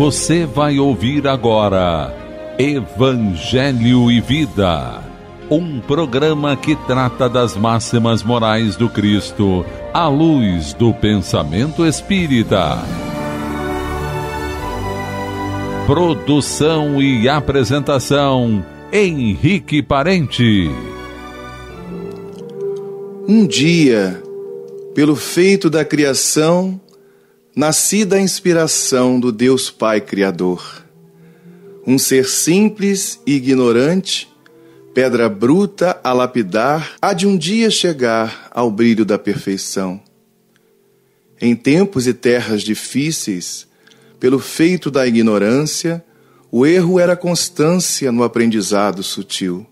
Você vai ouvir agora Evangelho e Vida, um programa que trata das máximas morais do Cristo à luz do pensamento espírita. Produção e apresentação Henrique Parente. Um dia, pelo feito da criação, nasci da inspiração do Deus Pai Criador. Um ser simples e ignorante, pedra bruta a lapidar, há de um dia chegar ao brilho da perfeição. Em tempos e terras difíceis, pelo feito da ignorância, o erro era constância no aprendizado sutil.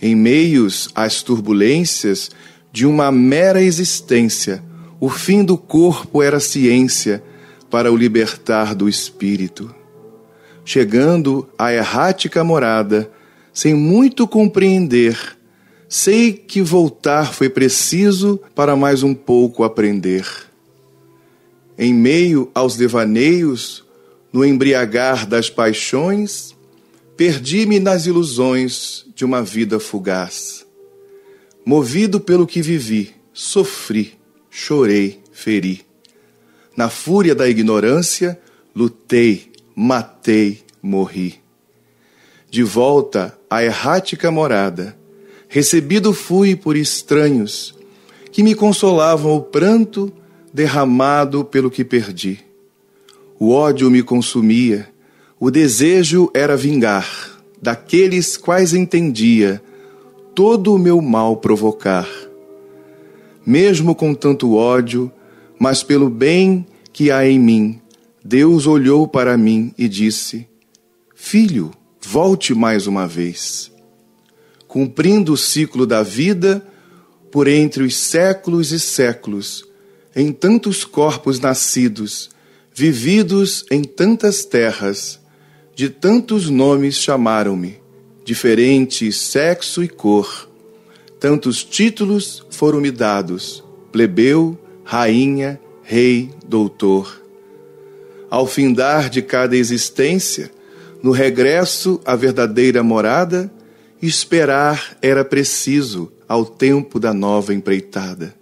Em meios às turbulências de uma mera existência, o fim do corpo era ciência para o libertar do espírito. Chegando à errática morada, sem muito compreender, sei que voltar foi preciso para mais um pouco aprender. Em meio aos devaneios, no embriagar das paixões, perdi-me nas ilusões de uma vida fugaz. Movido pelo que vivi, sofri chorei, feri. Na fúria da ignorância, lutei, matei, morri. De volta à errática morada, recebido fui por estranhos, que me consolavam o pranto derramado pelo que perdi. O ódio me consumia, o desejo era vingar, daqueles quais entendia todo o meu mal provocar mesmo com tanto ódio, mas pelo bem que há em mim, Deus olhou para mim e disse: Filho, volte mais uma vez. Cumprindo o ciclo da vida por entre os séculos e séculos, em tantos corpos nascidos, vividos em tantas terras, de tantos nomes chamaram-me, diferente sexo e cor tantos títulos foram me dados: plebeu, rainha, rei, doutor. Ao findar de cada existência, no regresso à verdadeira morada, esperar era preciso ao tempo da nova empreitada.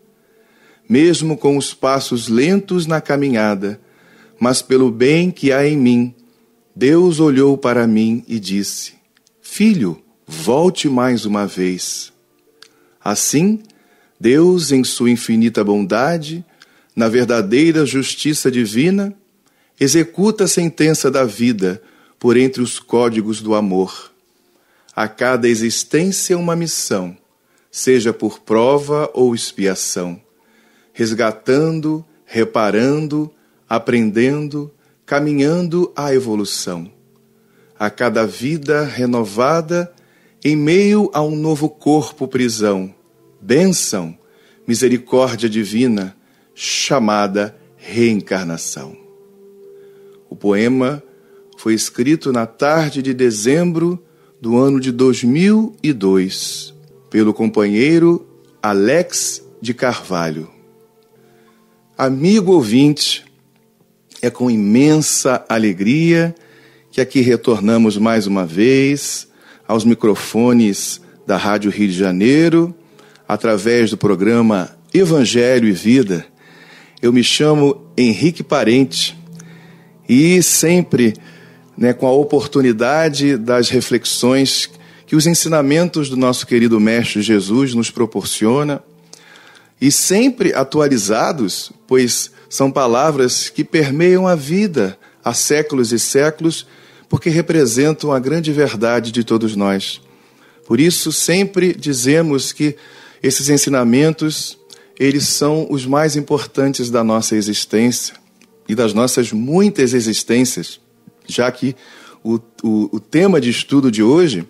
Mesmo com os passos lentos na caminhada, mas pelo bem que há em mim, Deus olhou para mim e disse: Filho, volte mais uma vez. Assim, Deus, em sua infinita bondade, na verdadeira justiça divina, executa a sentença da vida por entre os códigos do amor. A cada existência uma missão, seja por prova ou expiação, resgatando, reparando, aprendendo, caminhando à evolução. A cada vida renovada, em meio a um novo corpo prisão, bênção, misericórdia divina, chamada reencarnação. O poema foi escrito na tarde de dezembro do ano de 2002 pelo companheiro Alex de Carvalho. Amigo ouvinte, é com imensa alegria que aqui retornamos mais uma vez aos microfones da Rádio Rio de Janeiro, através do programa Evangelho e Vida. Eu me chamo Henrique Parente e sempre né, com a oportunidade das reflexões que os ensinamentos do nosso querido Mestre Jesus nos proporciona e sempre atualizados, pois são palavras que permeiam a vida há séculos e séculos porque representam a grande verdade de todos nós. Por isso, sempre dizemos que esses ensinamentos, eles são os mais importantes da nossa existência e das nossas muitas existências, já que o, o, o tema de estudo de hoje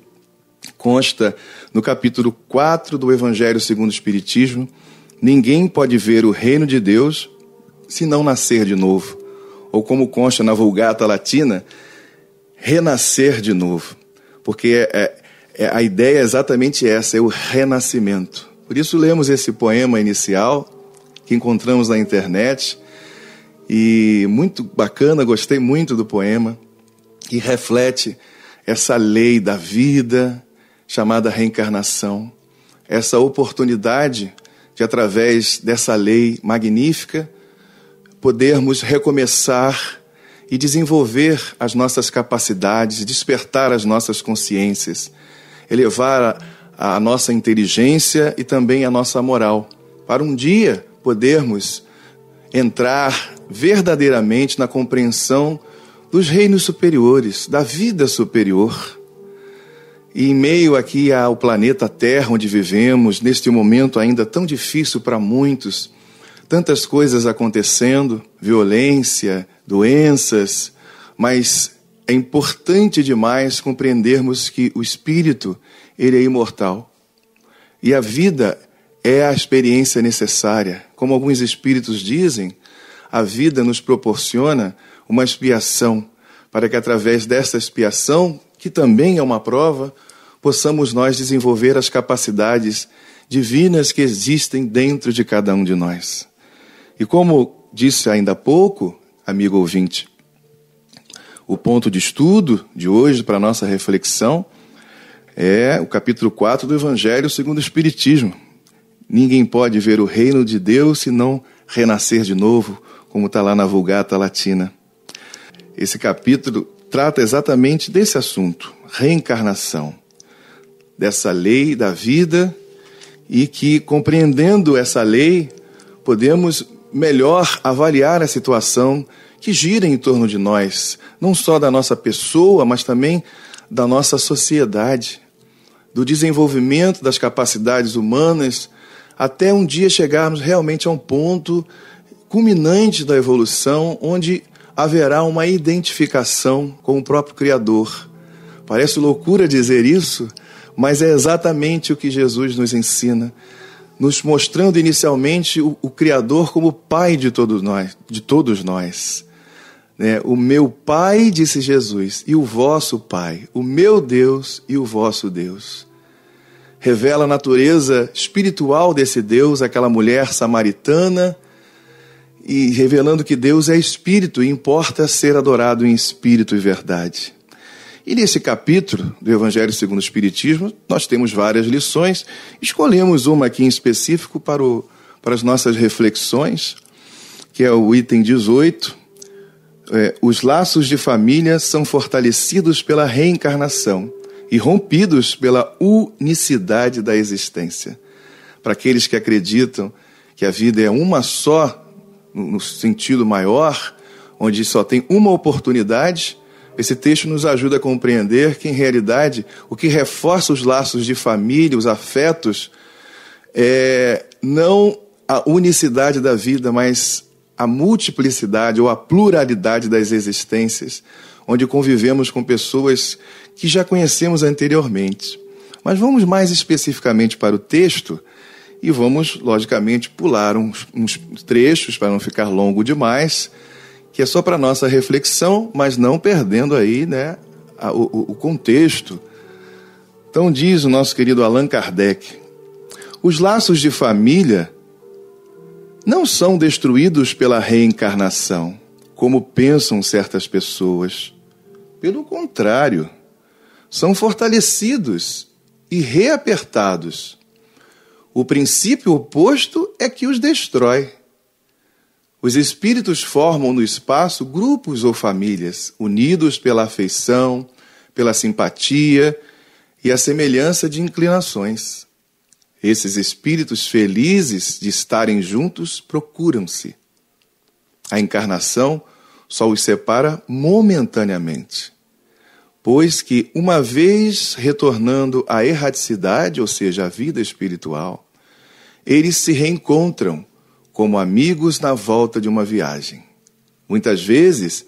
consta no capítulo 4 do Evangelho segundo o Espiritismo, Ninguém pode ver o reino de Deus se não nascer de novo. Ou como consta na Vulgata Latina, renascer de novo, porque é, é, é, a ideia é exatamente essa, é o renascimento. Por isso lemos esse poema inicial que encontramos na internet e muito bacana, gostei muito do poema que reflete essa lei da vida chamada reencarnação, essa oportunidade de através dessa lei magnífica podermos recomeçar e desenvolver as nossas capacidades, despertar as nossas consciências, elevar a, a nossa inteligência e também a nossa moral, para um dia podermos entrar verdadeiramente na compreensão dos reinos superiores, da vida superior. E em meio aqui ao planeta Terra onde vivemos, neste momento ainda tão difícil para muitos, tantas coisas acontecendo, violência, doenças, mas é importante demais compreendermos que o espírito, ele é imortal. E a vida é a experiência necessária. Como alguns espíritos dizem, a vida nos proporciona uma expiação, para que através dessa expiação, que também é uma prova, possamos nós desenvolver as capacidades divinas que existem dentro de cada um de nós. E como disse ainda há pouco, amigo ouvinte. O ponto de estudo de hoje para nossa reflexão é o capítulo 4 do Evangelho segundo o Espiritismo. Ninguém pode ver o reino de Deus se não renascer de novo, como está lá na Vulgata Latina. Esse capítulo trata exatamente desse assunto, reencarnação, dessa lei da vida e que, compreendendo essa lei, podemos melhor avaliar a situação que gira em torno de nós, não só da nossa pessoa, mas também da nossa sociedade, do desenvolvimento das capacidades humanas, até um dia chegarmos realmente a um ponto culminante da evolução, onde haverá uma identificação com o próprio Criador. Parece loucura dizer isso, mas é exatamente o que Jesus nos ensina nos mostrando inicialmente o, o Criador como Pai de todos nós, de todos nós. Né? O meu Pai, disse Jesus, e o vosso Pai, o meu Deus e o vosso Deus. Revela a natureza espiritual desse Deus, aquela mulher samaritana, e revelando que Deus é espírito e importa ser adorado em espírito e verdade. E nesse capítulo do Evangelho segundo o Espiritismo, nós temos várias lições. Escolhemos uma aqui em específico para, o, para as nossas reflexões, que é o item 18. É, Os laços de família são fortalecidos pela reencarnação e rompidos pela unicidade da existência. Para aqueles que acreditam que a vida é uma só, no sentido maior, onde só tem uma oportunidade, esse texto nos ajuda a compreender que, em realidade, o que reforça os laços de família, os afetos, é não a unicidade da vida, mas a multiplicidade ou a pluralidade das existências, onde convivemos com pessoas que já conhecemos anteriormente. Mas vamos mais especificamente para o texto e vamos, logicamente, pular uns, uns trechos para não ficar longo demais que é só para nossa reflexão, mas não perdendo aí né, a, o, o contexto. Então diz o nosso querido Allan Kardec: os laços de família não são destruídos pela reencarnação, como pensam certas pessoas. Pelo contrário, são fortalecidos e reapertados. O princípio oposto é que os destrói. Os espíritos formam no espaço grupos ou famílias, unidos pela afeição, pela simpatia e a semelhança de inclinações. Esses espíritos felizes de estarem juntos procuram-se. A encarnação só os separa momentaneamente, pois que, uma vez retornando à erradicidade, ou seja, à vida espiritual, eles se reencontram como amigos na volta de uma viagem. Muitas vezes,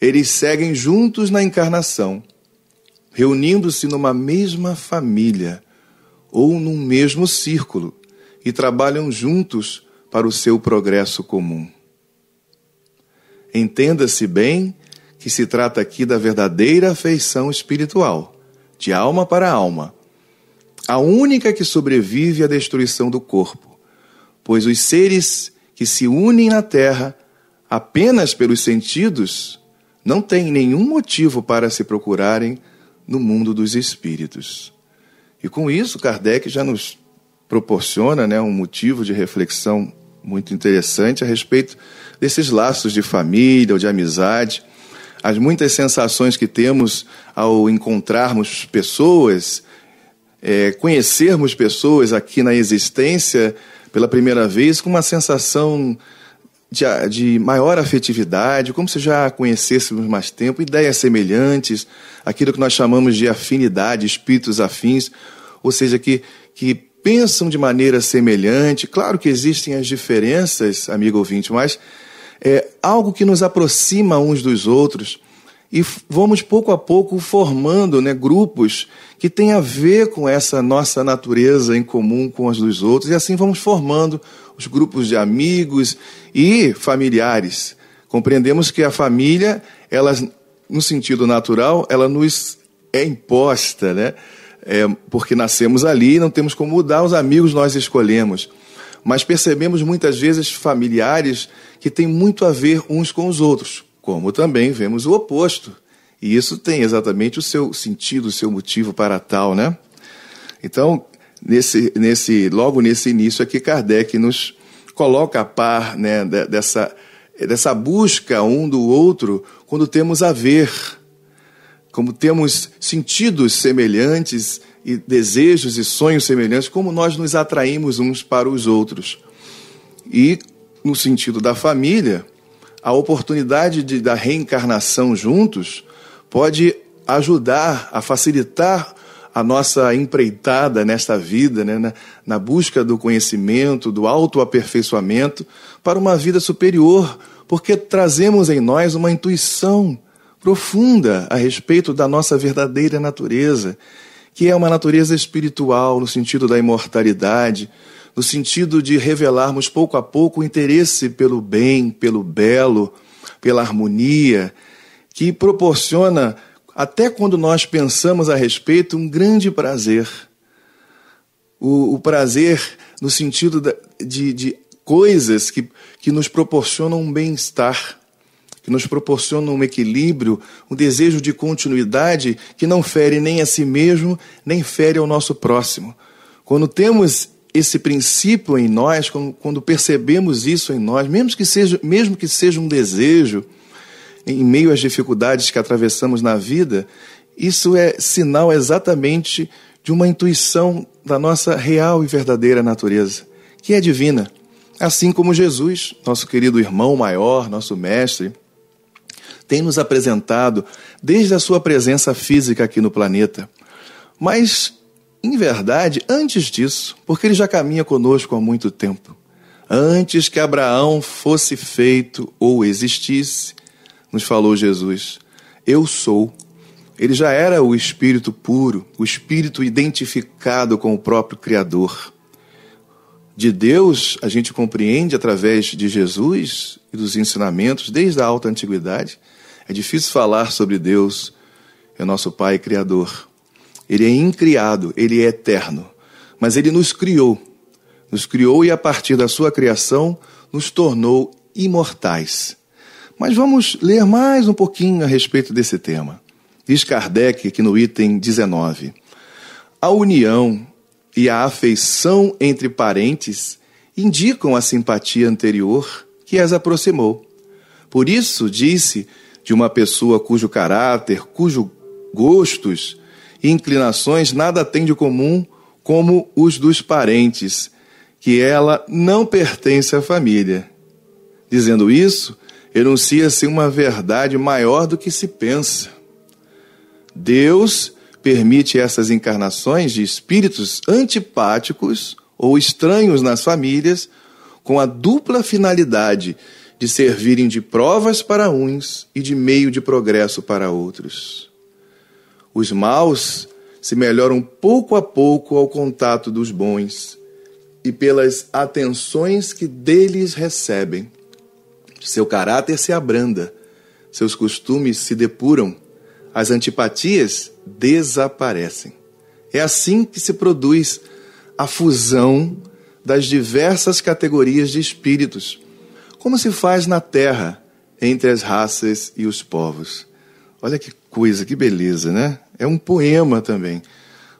eles seguem juntos na encarnação, reunindo-se numa mesma família ou num mesmo círculo e trabalham juntos para o seu progresso comum. Entenda-se bem que se trata aqui da verdadeira afeição espiritual, de alma para alma, a única que sobrevive à destruição do corpo pois os seres que se unem na terra apenas pelos sentidos não têm nenhum motivo para se procurarem no mundo dos espíritos. E com isso, Kardec já nos proporciona né, um motivo de reflexão muito interessante a respeito desses laços de família ou de amizade, as muitas sensações que temos ao encontrarmos pessoas é, conhecermos pessoas aqui na existência pela primeira vez com uma sensação de, de, maior afetividade, como se já conhecêssemos mais tempo, ideias semelhantes, aquilo que nós chamamos de afinidade, espíritos afins, ou seja, que, que pensam de maneira semelhante. Claro que existem as diferenças, amigo ouvinte, mas é algo que nos aproxima uns dos outros e vamos pouco a pouco formando né, grupos que têm a ver com essa nossa natureza em comum com as dos outros, e assim vamos formando os grupos de amigos e familiares. Compreendemos que a família, ela, no sentido natural, ela nos é imposta, né? É, porque nascemos ali e não temos como mudar, os amigos nós escolhemos. Mas percebemos muitas vezes familiares que têm muito a ver uns com os outros como também vemos o oposto. E isso tem exatamente o seu sentido, o seu motivo para tal, né? Então, nesse, nesse, logo nesse início aqui, Kardec nos coloca a par né, dessa, dessa busca um do outro quando temos a ver, como temos sentidos semelhantes e desejos e sonhos semelhantes, como nós nos atraímos uns para os outros. E no sentido da família, a oportunidade de, da reencarnação juntos pode ajudar a facilitar a nossa empreitada nesta vida, né, na, na busca do conhecimento, do autoaperfeiçoamento, para uma vida superior, porque trazemos em nós uma intuição profunda a respeito da nossa verdadeira natureza, que é uma natureza espiritual no sentido da imortalidade, no sentido de revelarmos pouco a pouco o interesse pelo bem, pelo belo, pela harmonia, que proporciona, até quando nós pensamos a respeito, um grande prazer. O, o prazer no sentido de, de coisas que, que nos proporcionam um bem-estar, que nos proporcionam um equilíbrio, um desejo de continuidade que não fere nem a si mesmo, nem fere ao nosso próximo. Quando temos esse princípio em nós, quando percebemos isso em nós, mesmo que seja, mesmo que seja um desejo, em meio às dificuldades que atravessamos na vida, isso é sinal exatamente de uma intuição da nossa real e verdadeira natureza, que é divina. Assim como Jesus, nosso querido irmão maior, nosso mestre, tem nos apresentado desde a sua presença física aqui no planeta. Mas em verdade, antes disso, porque ele já caminha conosco há muito tempo. Antes que Abraão fosse feito ou existisse, nos falou Jesus, eu sou. Ele já era o Espírito puro, o Espírito identificado com o próprio Criador. De Deus, a gente compreende através de Jesus e dos ensinamentos desde a alta antiguidade. É difícil falar sobre Deus, é nosso Pai Criador ele é incriado, ele é eterno. Mas ele nos criou. Nos criou e, a partir da sua criação, nos tornou imortais. Mas vamos ler mais um pouquinho a respeito desse tema. Diz Kardec aqui no item 19: A união e a afeição entre parentes indicam a simpatia anterior que as aproximou. Por isso, disse de uma pessoa cujo caráter, cujos gostos e inclinações nada tem de comum como os dos parentes, que ela não pertence à família. Dizendo isso, enuncia-se uma verdade maior do que se pensa. Deus permite essas encarnações de espíritos antipáticos ou estranhos nas famílias com a dupla finalidade de servirem de provas para uns e de meio de progresso para outros. Os maus se melhoram pouco a pouco ao contato dos bons e pelas atenções que deles recebem. Seu caráter se abranda, seus costumes se depuram, as antipatias desaparecem. É assim que se produz a fusão das diversas categorias de espíritos, como se faz na terra entre as raças e os povos. Olha que coisa, que beleza, né? é um poema também.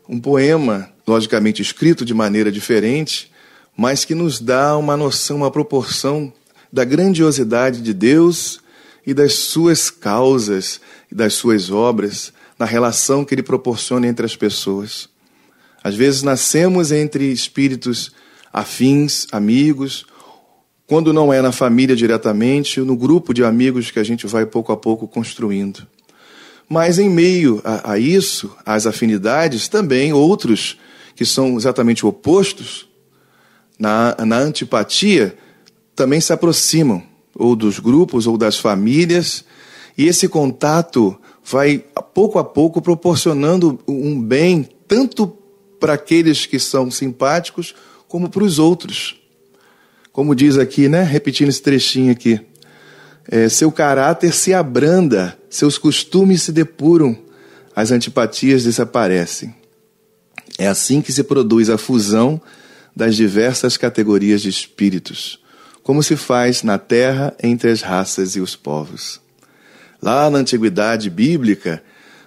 Um poema, logicamente escrito de maneira diferente, mas que nos dá uma noção, uma proporção da grandiosidade de Deus e das suas causas e das suas obras na relação que ele proporciona entre as pessoas. Às vezes nascemos entre espíritos afins, amigos, quando não é na família diretamente, no grupo de amigos que a gente vai pouco a pouco construindo. Mas em meio a, a isso, as afinidades, também outros que são exatamente opostos, na, na antipatia, também se aproximam, ou dos grupos, ou das famílias, e esse contato vai, pouco a pouco, proporcionando um bem, tanto para aqueles que são simpáticos, como para os outros. Como diz aqui, né? Repetindo esse trechinho aqui é, seu caráter se abranda, seus costumes se depuram, as antipatias desaparecem. É assim que se produz a fusão das diversas categorias de espíritos, como se faz na terra entre as raças e os povos. Lá na antiguidade bíblica,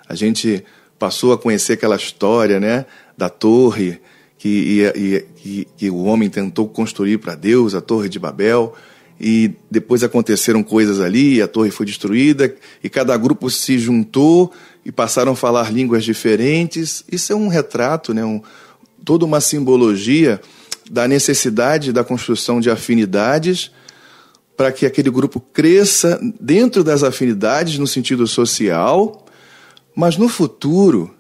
a gente passou a conhecer aquela história né, da torre que, que, que o homem tentou construir para Deus, a Torre de Babel e depois aconteceram coisas ali, a torre foi destruída, e cada grupo se juntou e passaram a falar línguas diferentes. Isso é um retrato, né? Um, toda uma simbologia da necessidade da construção de afinidades para que aquele grupo cresça dentro das afinidades no sentido social, mas no futuro,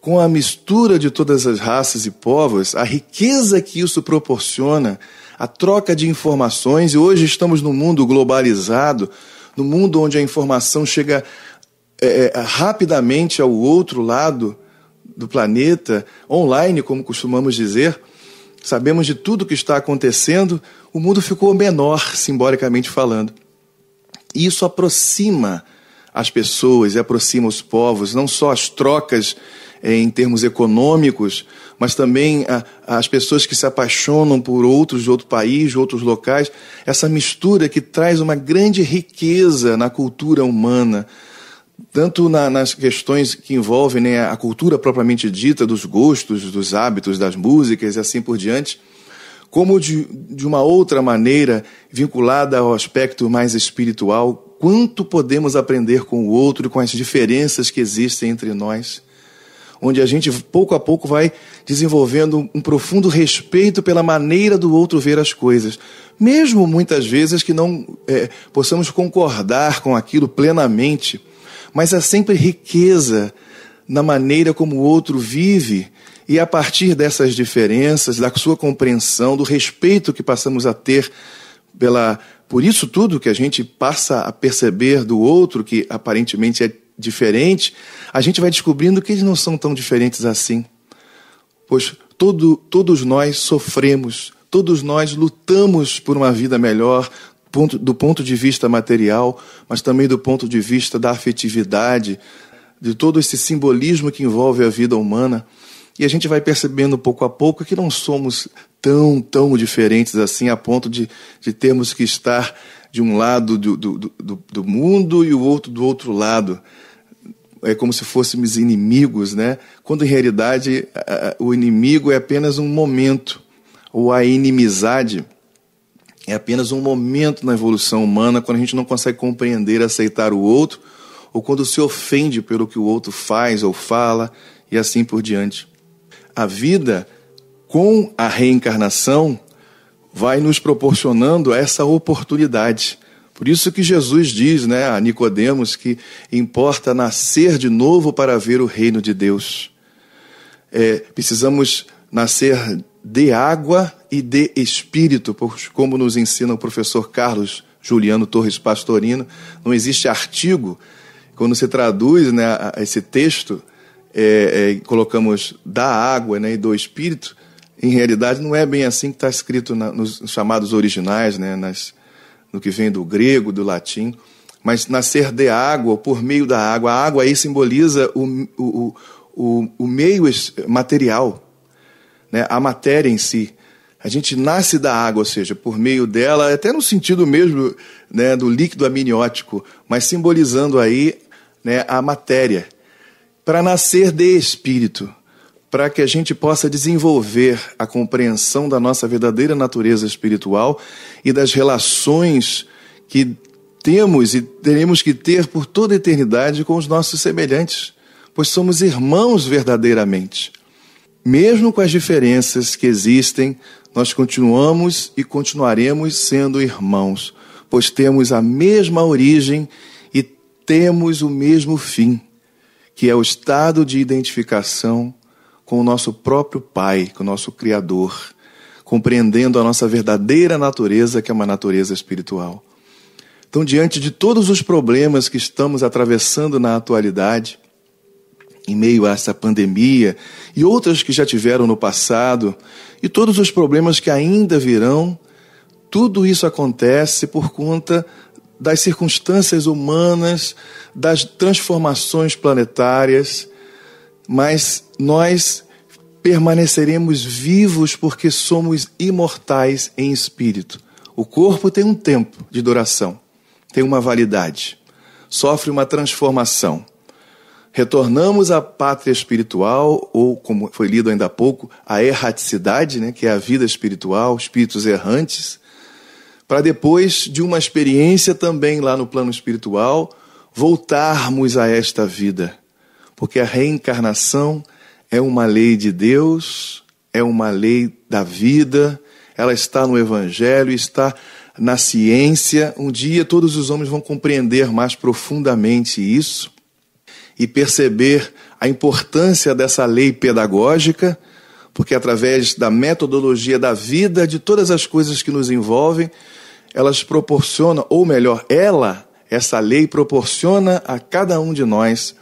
com a mistura de todas as raças e povos, a riqueza que isso proporciona a troca de informações, e hoje estamos num mundo globalizado, no mundo onde a informação chega é, é, rapidamente ao outro lado do planeta, online, como costumamos dizer, sabemos de tudo o que está acontecendo, o mundo ficou menor, simbolicamente falando. E isso aproxima as pessoas e aproxima os povos, não só as trocas em termos econômicos, mas também a, ah, as pessoas que se apaixonam por outros de outro país, de outros locais, essa mistura que traz uma grande riqueza na cultura humana, tanto na, nas questões que envolvem né, a cultura propriamente dita, dos gostos, dos hábitos, das músicas e assim por diante, como de, de uma outra maneira vinculada ao aspecto mais espiritual, quanto podemos aprender com o outro, e com as diferenças que existem entre nós onde a gente pouco a pouco vai desenvolvendo um profundo respeito pela maneira do outro ver as coisas, mesmo muitas vezes que não é, possamos concordar com aquilo plenamente, mas há sempre riqueza na maneira como o outro vive. E a partir dessas diferenças, da sua compreensão, do respeito que passamos a ter pela, por isso tudo que a gente passa a perceber do outro, que aparentemente é diferente, a gente vai descobrindo que eles não são tão diferentes assim. Pois todo, todos nós sofremos, todos nós lutamos por uma vida melhor, ponto, do ponto de vista material, mas também do ponto de vista da afetividade, de todo esse simbolismo que envolve a vida humana. E a gente vai percebendo pouco a pouco que não somos tão, tão diferentes assim, a ponto de, de termos que estar de um lado do, do, do, do mundo e o outro do outro lado é como se fôssemos inimigos, né? Quando em realidade o inimigo é apenas um momento, ou a inimizade é apenas um momento na evolução humana quando a gente não consegue compreender, aceitar o outro, ou quando se ofende pelo que o outro faz ou fala e assim por diante. A vida com a reencarnação vai nos proporcionando essa oportunidade por isso que Jesus diz né, a Nicodemos que importa nascer de novo para ver o reino de Deus. É, precisamos nascer de água e de espírito, como nos ensina o professor Carlos Juliano Torres Pastorino. Não existe artigo. Quando se traduz né, esse texto, é, é, colocamos da água né, e do espírito, em realidade não é bem assim que está escrito na, nos chamados originais, né, nas, no que vem do grego, do latim, mas nascer de água, por meio da água. A água aí simboliza o, o, o, o meio material, né? a matéria em si. A gente nasce da água, ou seja, por meio dela, até no sentido mesmo né, do líquido amniótico, mas simbolizando aí né, a matéria. Para nascer de espírito, para que a gente possa desenvolver a compreensão da nossa verdadeira natureza espiritual e das relações que temos e teremos que ter por toda a eternidade com os nossos semelhantes, pois somos irmãos verdadeiramente. Mesmo com as diferenças que existem, nós continuamos e continuaremos sendo irmãos, pois temos a mesma origem e temos o mesmo fim, que é o estado de identificação com o nosso próprio Pai, com o nosso Criador, compreendendo a nossa verdadeira natureza, que é uma natureza espiritual. Então, diante de todos os problemas que estamos atravessando na atualidade, em meio a essa pandemia e outras que já tiveram no passado, e todos os problemas que ainda virão, tudo isso acontece por conta das circunstâncias humanas, das transformações planetárias mas nós permaneceremos vivos porque somos imortais em espírito. O corpo tem um tempo de duração, tem uma validade, sofre uma transformação. Retornamos à pátria espiritual, ou como foi lido ainda há pouco, à erraticidade, né, que é a vida espiritual, espíritos errantes, para depois de uma experiência também lá no plano espiritual, voltarmos a esta vida porque a reencarnação é uma lei de Deus, é uma lei da vida, ela está no Evangelho, está na ciência. Um dia todos os homens vão compreender mais profundamente isso e perceber a importância dessa lei pedagógica, porque através da metodologia da vida, de todas as coisas que nos envolvem, elas proporcionam, ou melhor, ela, essa lei proporciona a cada um de nós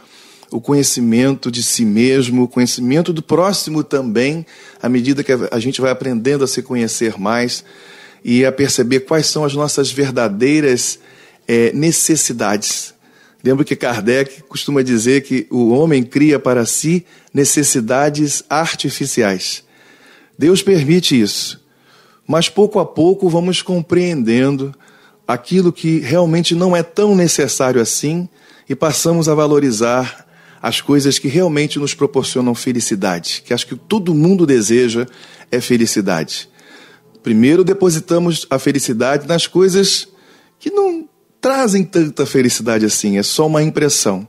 o conhecimento de si mesmo, o conhecimento do próximo também, à medida que a gente vai aprendendo a se conhecer mais e a perceber quais são as nossas verdadeiras é, necessidades. Lembro que Kardec costuma dizer que o homem cria para si necessidades artificiais. Deus permite isso, mas pouco a pouco vamos compreendendo aquilo que realmente não é tão necessário assim e passamos a valorizar as coisas que realmente nos proporcionam felicidade, que acho que todo mundo deseja é felicidade. Primeiro depositamos a felicidade nas coisas que não trazem tanta felicidade assim, é só uma impressão.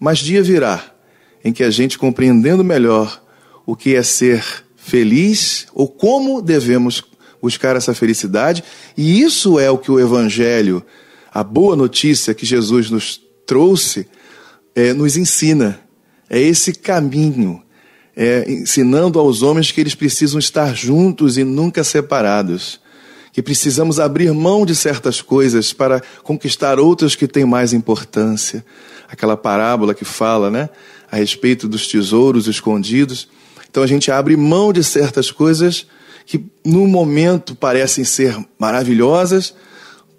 Mas dia virá em que a gente compreendendo melhor o que é ser feliz ou como devemos buscar essa felicidade, e isso é o que o evangelho, a boa notícia que Jesus nos trouxe, é, nos ensina. É esse caminho, é, ensinando aos homens que eles precisam estar juntos e nunca separados, que precisamos abrir mão de certas coisas para conquistar outras que têm mais importância. Aquela parábola que fala, né, a respeito dos tesouros escondidos. Então a gente abre mão de certas coisas que no momento parecem ser maravilhosas,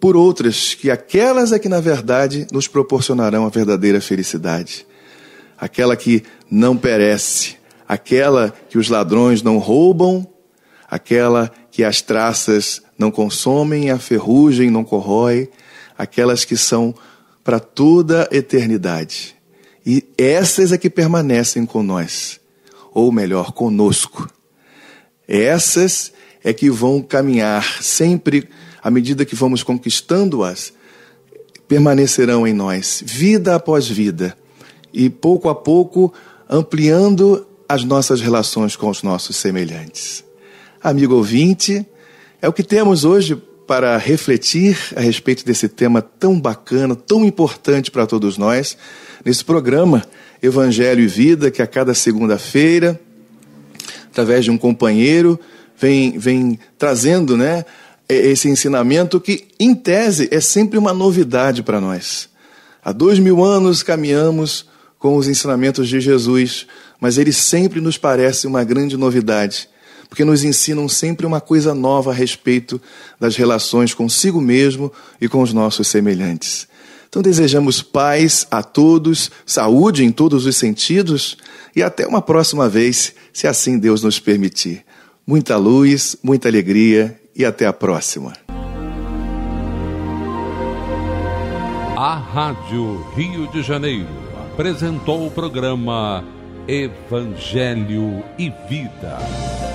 por outras que aquelas é que na verdade nos proporcionarão a verdadeira felicidade. Aquela que não perece, aquela que os ladrões não roubam, aquela que as traças não consomem, a ferrugem não corrói, aquelas que são para toda a eternidade. E essas é que permanecem com nós, ou melhor, conosco. Essas é que vão caminhar sempre conosco à medida que vamos conquistando-as, permanecerão em nós, vida após vida, e pouco a pouco ampliando as nossas relações com os nossos semelhantes. Amigo ouvinte, é o que temos hoje para refletir a respeito desse tema tão bacana, tão importante para todos nós, nesse programa Evangelho e Vida, que a cada segunda-feira, através de um companheiro, vem, vem trazendo né, é esse ensinamento que, em tese, é sempre uma novidade para nós. Há dois mil anos caminhamos com os ensinamentos de Jesus, mas ele sempre nos parece uma grande novidade, porque nos ensinam sempre uma coisa nova a respeito das relações consigo mesmo e com os nossos semelhantes. Então desejamos paz a todos, saúde em todos os sentidos e até uma próxima vez, se assim Deus nos permitir. Muita luz, muita alegria e até a próxima. A Rádio Rio de Janeiro apresentou o programa Evangelho e Vida.